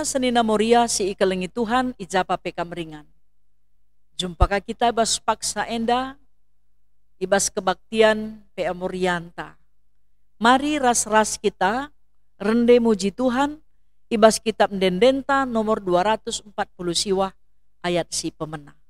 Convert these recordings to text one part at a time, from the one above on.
Ina senina moria si ikalengi Tuhan ijapa peka meringan. Jumpaka kita ibas paksa enda, ibas kebaktian pe amurianta. Mari ras-ras kita, rende muji Tuhan, ibas kitab dendenta nomor 240 siwa ayat si pemenang.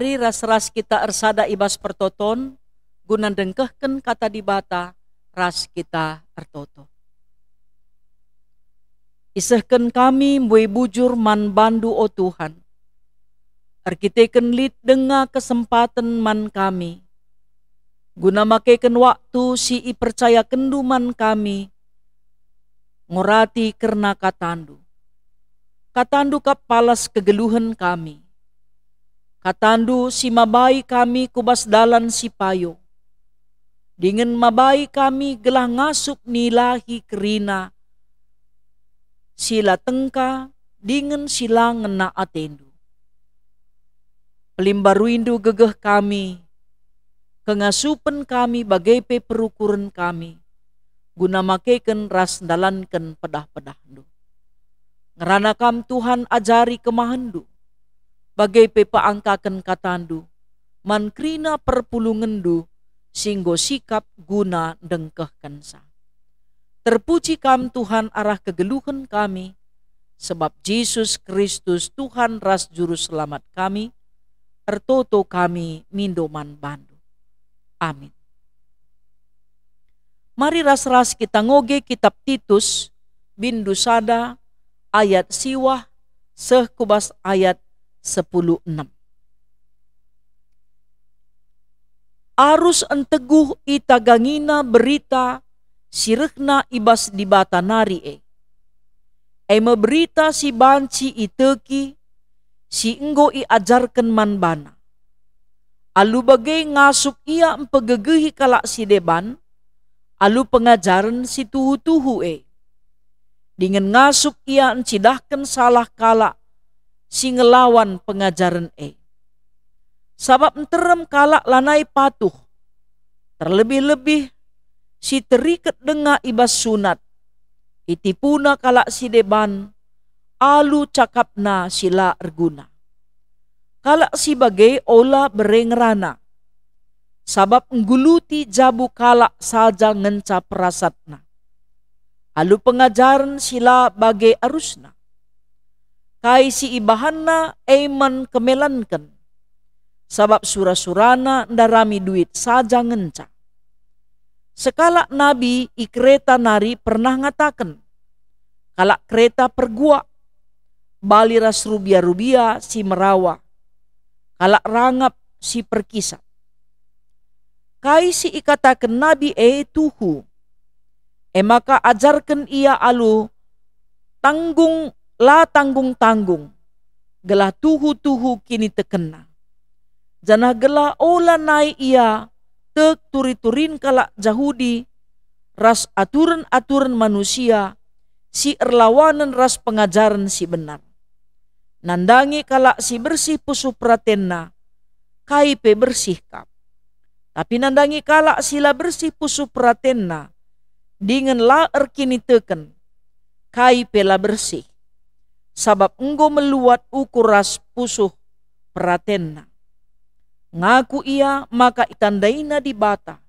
Ari ras-ras kita ersada ibas pertoton, gunan dengkehken kata dibata, ras kita ertoto. Isahkan kami mbui bujur man bandu o Tuhan. Arkiteken lid denga kesempatan man kami. Guna makeken waktu si i percaya kenduman kami. Ngorati karena katandu. Katandu kapalas kegeluhan kami Katandu si mabai kami kubas dalan si payo. Dengan mabai kami gelah ngasup nilahi kerina. Sila tengka dengan sila ngena atendu. Pelimbaruindu gegeh kami. Kengasupen kami bagai peperukuran kami. Guna makeken ras dalanken pedah-pedah Ngerana Ngeranakam Tuhan ajari kemahendu Bagai pepa angkakan katandu, mankrina perpulungendu, singgo sikap guna dengkeh kensa. Terpuji kam Tuhan arah kegeluhan kami, sebab Yesus Kristus Tuhan ras juru selamat kami, tertoto kami mindoman bandu. Amin. Mari ras-ras kita ngoge kitab Titus, bindu sada, ayat siwah, sehkubas ayat 10.6. Arus enteguh itagangina berita sirikna ibas di batanari e. Eme berita si banci iteki si enggo i ajarkan manbana. Alu bagai ngasuk ia empegegehi kalak si deban, alu pengajaran si tuhu-tuhu e. Dengan ngasuk ia encidahkan salah kalak Singelawan pengajaran e. Sabab enterem kalak lanai patuh. Terlebih-lebih si terikat dengar ibas sunat. Itipuna kalak si deban. Alu cakapna sila erguna. Kalak si bagai ola bereng rana, Sabab ngguluti jabu kalak saja ngenca perasatna. Alu pengajaran sila bagai arusna kai si ibahanna eman kemelankan. sabab sura-surana ndarami duit saja ngenca. Sekala Nabi i kereta nari pernah ngatakan, kala kereta pergua, ras rubia-rubia si merawa, kala rangap si perkisa. Kai si ikatakan Nabi e tuhu, emaka maka ajarkan ia alu tanggung la tanggung-tanggung, gela tuhu-tuhu kini tekena. Jana gela ola nai ia, tek turi-turin kalak jahudi, ras aturan-aturan manusia, si erlawanan ras pengajaran si benar. Nandangi kalak si bersih pusupratenna, kai pe bersih kap. Tapi nandangi kalak sila bersih pusupratenna, dengan la erkini teken, kaipe la bersih sabab enggo meluat ukuras pusuh peratenna. Ngaku ia maka itandaina di bata,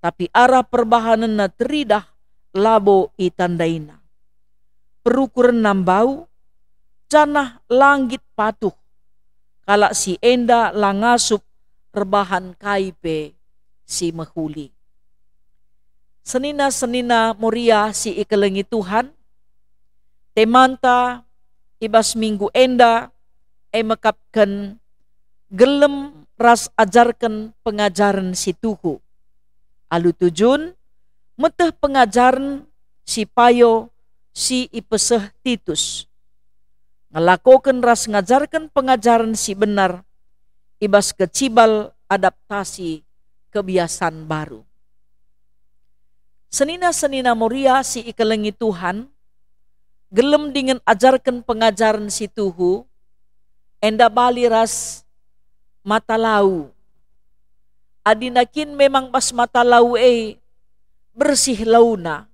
tapi arah perbahanana teridah labo itandaina. Perukuran nambau, canah langit patuh, kalak si enda langasup perbahan kaipe si mehuli. Senina-senina moria si ikelengi Tuhan, temanta ibas minggu enda e mekapken gelem ras ajarkan pengajaran si tuhu. Alu tujun meteh pengajaran si payo si ipeseh titus. Ngelakokan ras ngajarkan pengajaran si benar ibas kecibal adaptasi kebiasaan baru. Senina-senina Moria si ikelengi Tuhan, gelem dengan ajarkan pengajaran si tuhu, enda baliras mata lau. Adinakin memang pas mata lau e bersih launa,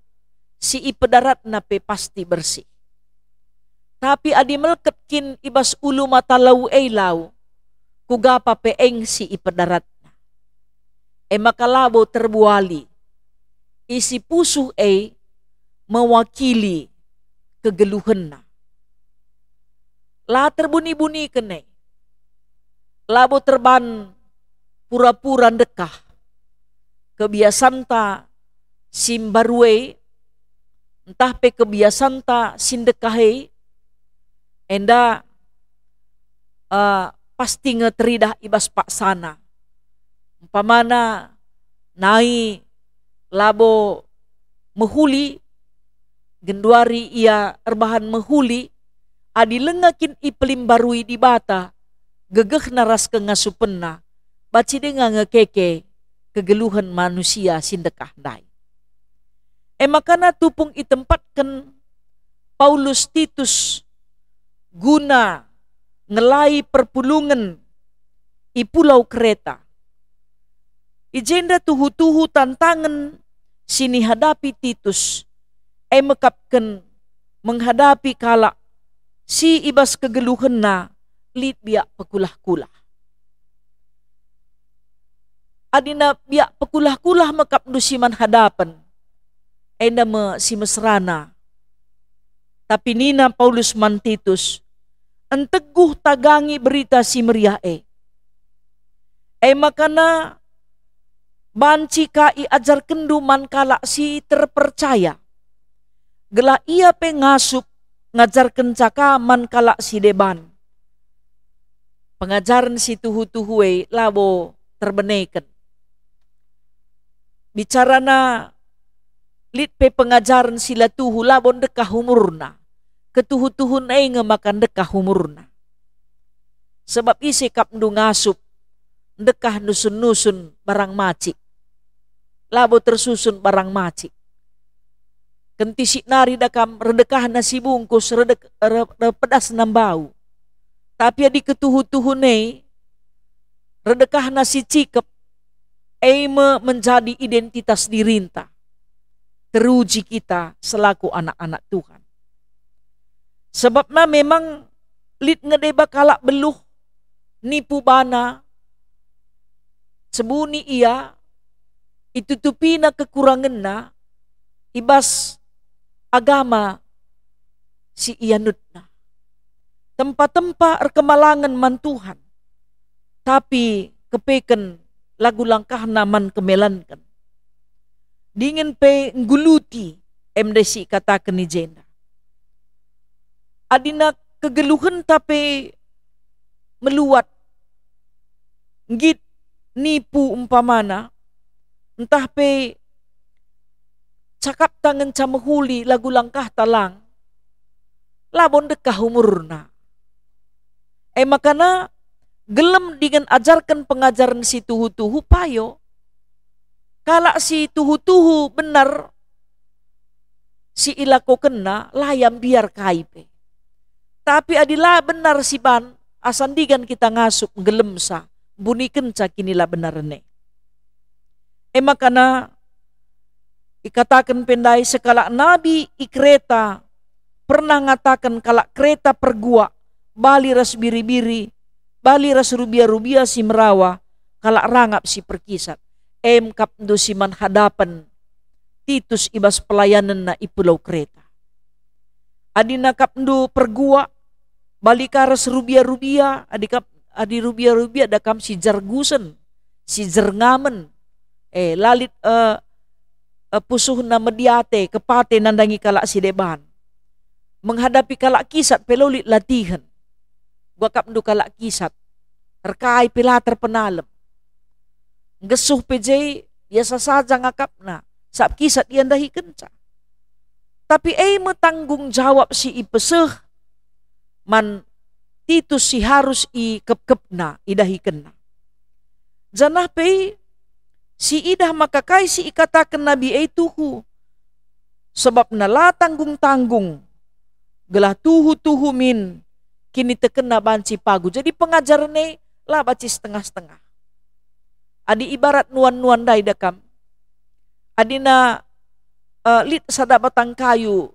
si ipedarat nape pasti bersih. Tapi adi melketkin ibas ulu mata lau e lau, kugapa peeng si ipedarat. Emakalabo terbuali, isi pusuh e mewakili kegeluhan la terbuni-buni kene labo terban pura-pura dekah kebiasaan ta simbarwe entah pe kebiasaan ta sindekahe enda uh, pasti ngeteridah ibas pak sana umpama nai labo mehuli Genduari ia erbahan menghuli adi lengakin ipelim barui di bata, gegeh naras ke ngasupena, baci denga ngekeke, kegeluhan manusia sindekah dai. Emakana tupung itempatkan Paulus Titus guna ngelai perpulungan i pulau kereta. Ijenda tuhu-tuhu tantangan sini hadapi Titus emekapkan menghadapi kala si ibas kegeluhan na lit biak pekulah-kulah. Adina biak pekulah-kulah mekap dusiman hadapan. Enda me si mesrana. Tapi Nina Paulus Mantitus enteguh tagangi berita si meriah e. E makana banci kai ajar kenduman kalak si terpercaya Gelah ia pengasup ngajar man kalak sideban. Pengajaran si tuhu tuhue labo terbeneken. Bicarana lit pe pengajaran sila tuhu labon dekah humurna. ketuhu tuhu nai ngemakan dekah humurna. Sebab isi kap nu ngasup dekah nusun-nusun barang maci. Labo tersusun barang maci. Kenti nari dakam redekah nasi bungkus redek, pedas nambau. Tapi di ketuhu nei redekah nasi cikep Eme menjadi identitas dirinta. Teruji kita selaku anak-anak Tuhan. Sebabnya memang lid ngedeba kalak beluh nipu bana sebuni ia itu tupina kekuranganna ibas agama si na. tempat-tempat kemalangan man Tuhan. Tapi kepeken lagu langkah naman kemelankan. Dingin pe nguluti mdc katakan ni jenda. Adina kegeluhan tapi meluat. Ngit nipu umpamana. Entah pe cakap tangan camahuli lagu langkah talang labon dekah umurna eh makana gelem dengan ajarkan pengajaran si tuhu-tuhu payo kalak si tuhu-tuhu benar si ilako kena layam biar kaipe tapi adilah benar si ban asandigan kita ngasuk gelem sa bunikan cakinilah benar ne eh, karena Ikatakan pendai sekala Nabi ikreta pernah ngatakan kala kereta pergua bali ras biri-biri bali ras rubia-rubia si merawa kala rangap si perkisat em kap man hadapan titus ibas pelayanan na ipulau kereta adina kap ndu pergua bali karas rubia-rubia adikap adi rubia-rubia dakam si jargusen si jernamen eh lalit eh, Eh, pusuh na mediate kepate nandangi kalak sideban. Menghadapi kalak kisat pelolit latihan. Gua kap ndu kalak kisat. Terkai pila terpenalem. Gesuh PJ biasa ya saja ngakapna. Sab kisat yang dahi kencang. Tapi ei eh, tanggung jawab si ipesuh man titus si harus i kep kepna idahi kena. Janah pei Si idah maka kai si ikatakan nabi eituhu. Sebab nala tanggung-tanggung. Gelah tuhu-tuhu min. Kini tekena banci pagu. Jadi ne lah baci setengah-setengah. Adi ibarat nuan-nuan dai adi Adina uh, eh, lit batang kayu.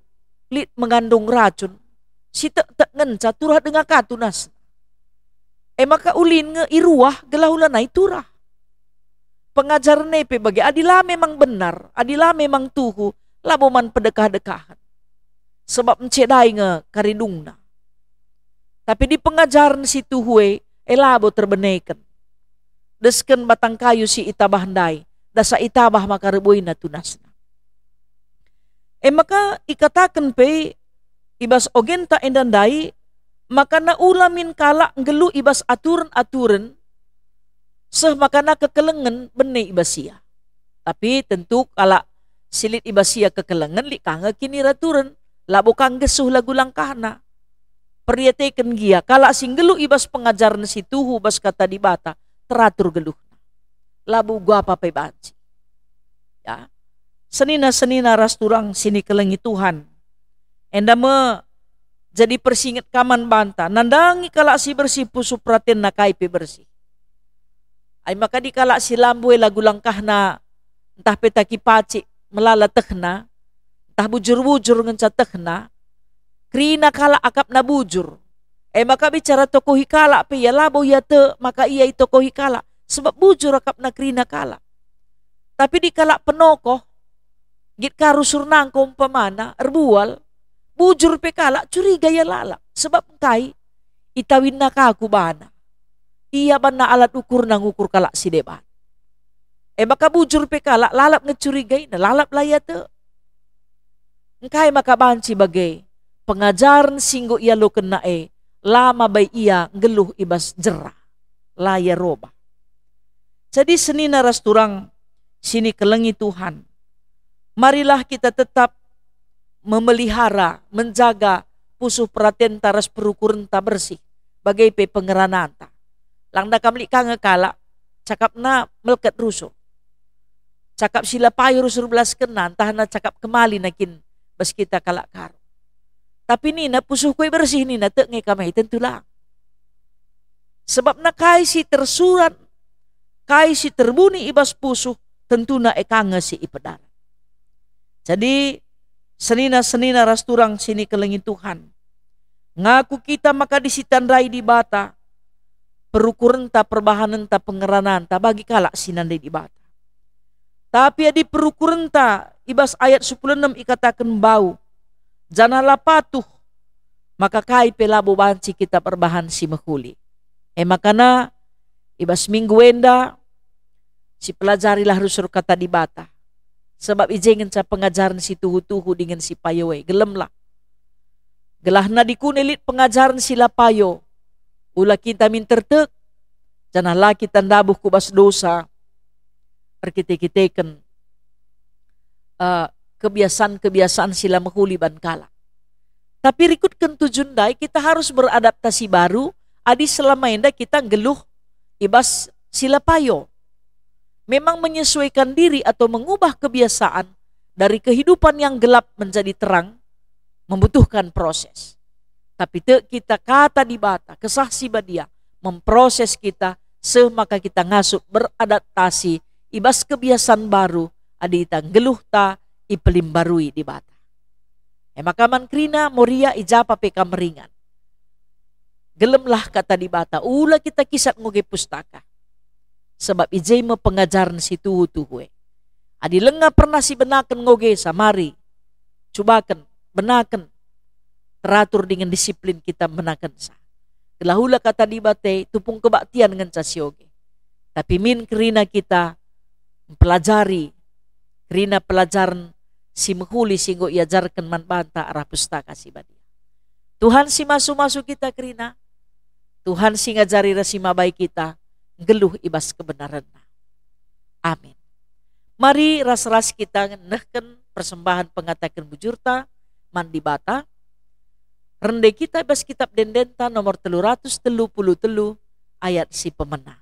Lit mengandung racun. Si tek tek ngenca turah dengan katunas. Eh ulin nge iruah gelah ulanai turah pengajar nepe bagi adilah memang benar, adilah memang tuhu, laboman pedekah-dekahan. Sebab mencedai nge karidungna. Tapi di pengajaran si tuhue, elabo terbeneken. Desken batang kayu si itabah ndai, dasa itabah eh, maka rebuina tunasna. E maka ikatakan pe, ibas ogenta endandai, maka na ulamin kala ngelu ibas aturan-aturan makana kekelengen benih ibasia. Tapi tentu kala silit ibasia kekelengen li kange kini raturen. Labu kange suh lagu langkahna. Perietekan gia kala singgelu ibas pengajar nasi tuhu bas kata di bata teratur geluh. Labu gua apa banci. Ya. Senina-senina ras turang sini kelengi Tuhan. Enda me jadi persinget kaman banta. Nandangi kala si bersih pusu praten nakai bersih ay maka dikala silambue lagu na entah peta kipaci melala tehna entah bujur-bujur ngenca tehna krina kala akap na bujur. Eh maka bicara toko hikala pe ya labo ya te maka ia toko hikala sebab bujur akap na krina kala. Tapi dikala penokoh git karusur nangkom pemana erbual bujur pe kala curiga ya lala sebab kai itawin na kaku bana ia bana alat ukur nang ukur kalak si debat. Eh maka bujur pe lalap ngecurigai na lalap layate. Engkai maka banci bagai pengajaran singgo ia lo kena e lama bay ia geluh ibas jerah laya roba. Jadi seni naras turang sini kelengi Tuhan. Marilah kita tetap memelihara, menjaga pusuh perhatian taras perukur entah bersih bagai pe tak. Langda kamli ka kala cakap na melket rusuh cakap sila payu rusur belas kenan nah tahana cakap kemali nakin bas kita kala kar tapi na pusuh kue bersih na tek ngai kamai tentulah sebab na kai si tersurat kai si terbuni ibas pusuh tentu na ekange si ipedar jadi senina senina rasturang sini kelengi Tuhan ngaku kita maka disitandai di bata perukuran ta perbahanan ta pengeranan ta bagi kalak sinandai di bata. Tapi di perukuran ta ibas ayat 16 ikatakan bau. Janala patuh maka kai pelabu banci kita perbahan si mehuli. Eh makana ibas minggu enda si lah rusur kata di bata. Sebab ijengen sa pengajaran si tuhu-tuhu dengan si payowe. Gelemlah. Gelahna dikunelit pengajaran sila lapayo Ula kita mintertek. Jangan laki tanda buku kubas dosa. Perkite-kiteken. Uh, eh, kebiasaan-kebiasaan sila mehuli bankala. Tapi rikut kentujundai kita harus beradaptasi baru. Adi selama ini kita geluh ibas sila payo. Memang menyesuaikan diri atau mengubah kebiasaan dari kehidupan yang gelap menjadi terang membutuhkan proses. Tapi te kita kata di bata, kesaksi badia, memproses kita, semaka kita ngasuk beradaptasi, ibas kebiasaan baru, adi itang geluh ta, ipelimbarui di bata. Emakaman ya, krina moria ijapa peka meringan. Gelemlah kata di bata, ula kita kisat ngoge pustaka. Sebab ijai me pengajaran situ tuhwe. Adi lenga pernah si benaken ngoge samari. Cubaken, benaken, teratur dengan disiplin kita menakan sa. Kelahula kata dibate tupung kebaktian dengan casioge. Tapi min kerina kita mempelajari kerina pelajaran si mehuli singgo iajarkan banta arah pustaka si badi. Tuhan si masu masuk kita kerina. Tuhan si ngajari resima baik kita. Geluh ibas kebenaran. Amin. Mari ras-ras kita nehken persembahan pengatakan bujurta, mandi bata, Rende kita bas kitab dendenta nomor telur ratus telu puluh telu ayat si pemenang.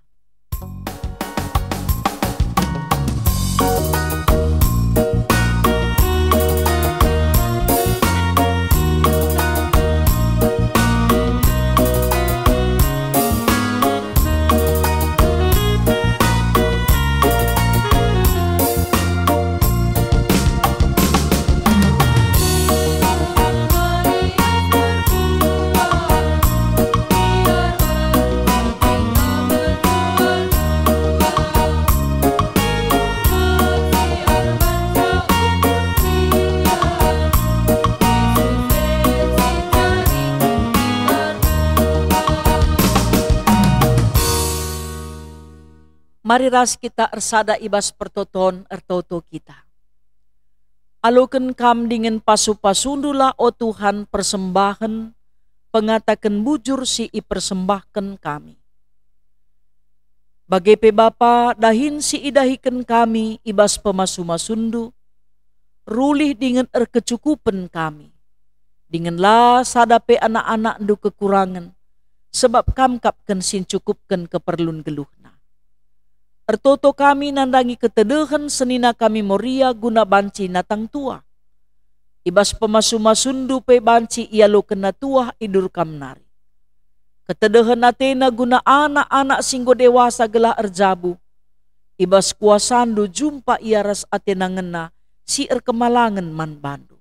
mariras kita ersada ibas pertoton ertoto kita. Alukan kam dingin pasu-pasundula o Tuhan persembahan, pengatakan bujur si i persembahkan kami. Bagi pe Bapa dahin si idahikan kami ibas pemasu masundu. rulih dingin erkecukupan kami. Dinginlah sadape anak-anak du kekurangan, sebab kam kapken sin cukupken keperlun geluh Ertoto kami nandangi ketedehen senina kami moria guna banci natang tua. Ibas pemasuma sundu pe banci ia lo kena tua idur kamnari. Ketedehen atena guna anak-anak singgo dewasa gelah erjabu. Ibas kuasandu jumpa iaras atena ngena si erkemalangan man bandu.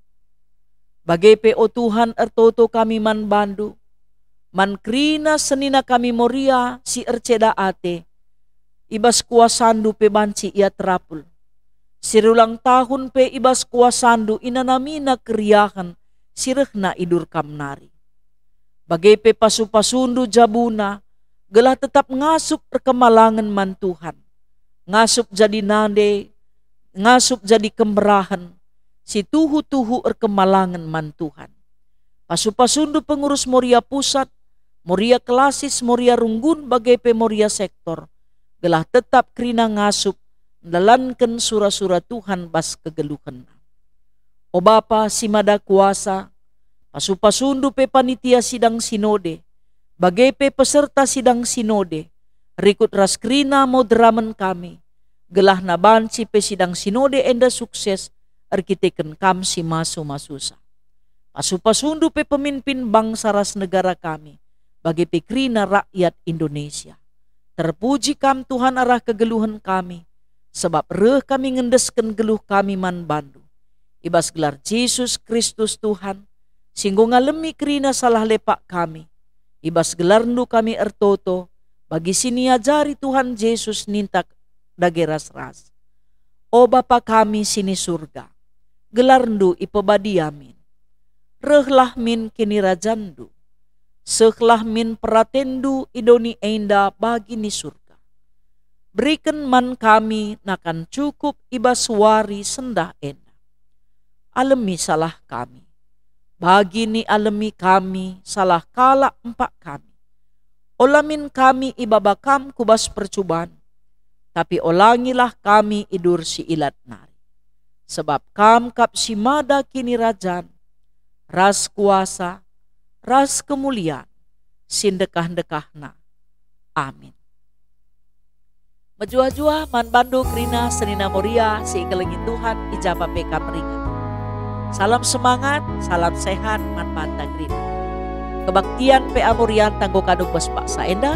Bagai pe o Tuhan ertoto kami man bandu. Man krina senina kami moria si erceda ate ibas kuasandu pe banci ia terapul. Sirulang tahun pe ibas kuasandu inanamina keriahan sirehna idur kamnari. Bagai pe pasu-pasundu jabuna, gelah tetap ngasup perkemalangan mantuhan. Ngasup jadi nande, ngasup jadi kemerahan, si tuhu-tuhu erkemalangan mantuhan. Pasu-pasundu pengurus Moria Pusat, Moria Klasis, Moria Runggun bagai pe Moria Sektor, gelah tetap krina ngasup nelankan sura-sura Tuhan bas kegelukan. O Bapa simada kuasa, pasu-pasundu pe panitia sidang sinode, bagai pe peserta sidang sinode, rikut raskrina modramen kami, gelah naban si pe sidang sinode enda sukses, arkiteken kam si masu masusa. Pasu-pasundu pe pemimpin bangsa ras negara kami, bagi krina rakyat Indonesia Terpuji kam Tuhan arah kegeluhan kami, sebab reh kami ngendesken geluh kami man bandu. Ibas gelar Yesus Kristus Tuhan, singgung ngalemi kerina salah lepak kami. Ibas gelar nu kami ertoto, bagi sini ajari Tuhan Yesus nintak dageras ras. O Bapa kami sini surga, gelar nu ipebadi amin. Rehlah min kini rajandu, sekelah min peratendu idoni enda bagi ni surga. Berikan man kami nakan cukup ibaswari sendah enda. Alemi salah kami. Bagi ni alemi kami salah kala empat kami. Olamin kami ibabakam kubas percuban, Tapi olangilah kami idur si ilat nari. Sebab kam kap si mada kini rajan. Ras kuasa ras kemuliaan, sindekah-dekahna. Amin. Mejua-jua man bandu krina senina moria seikelingin Tuhan ijaba peka meringat. Salam semangat, salam sehat man banta krina. Kebaktian PA murian tanggo kadung bos Pak Saenda.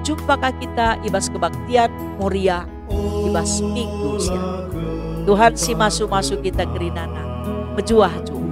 Jumpa kita ibas kebaktian Moria ibas minggu siang. Tuhan si masuk-masuk kita kerinana. Mejuah-juah.